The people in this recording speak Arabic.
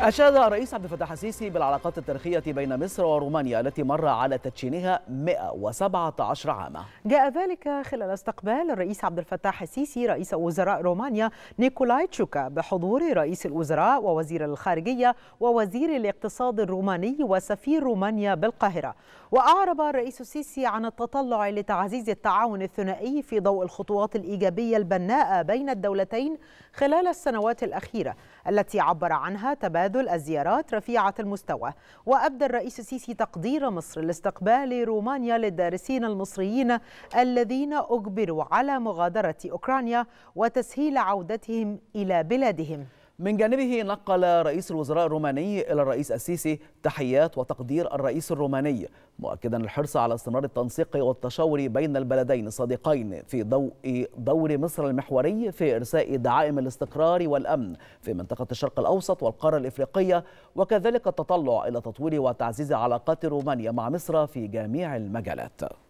أشاد الرئيس عبد الفتاح السيسي بالعلاقات التاريخية بين مصر ورومانيا التي مر على تدشينها 117 عاما. جاء ذلك خلال استقبال الرئيس عبد الفتاح السيسي رئيس وزراء رومانيا نيكولاي تشوكا بحضور رئيس الوزراء ووزير الخارجية ووزير الاقتصاد الروماني وسفير رومانيا بالقاهرة. وأعرب الرئيس السيسي عن التطلع لتعزيز التعاون الثنائي في ضوء الخطوات الإيجابية البناءة بين الدولتين خلال السنوات الأخيرة التي عبر عنها تبادل تبادل الزيارات رفيعة المستوى وأبدى الرئيس السيسي تقدير مصر لاستقبال رومانيا للدارسين المصريين الذين أجبروا على مغادرة أوكرانيا وتسهيل عودتهم إلى بلادهم من جانبه نقل رئيس الوزراء الروماني إلى الرئيس السيسي تحيات وتقدير الرئيس الروماني مؤكدا الحرص على استمرار التنسيق والتشاور بين البلدين الصديقين في ضوء دور مصر المحوري في إرساء دعائم الاستقرار والأمن في منطقة الشرق الأوسط والقارة الإفريقية وكذلك التطلع إلى تطوير وتعزيز علاقات رومانيا مع مصر في جميع المجالات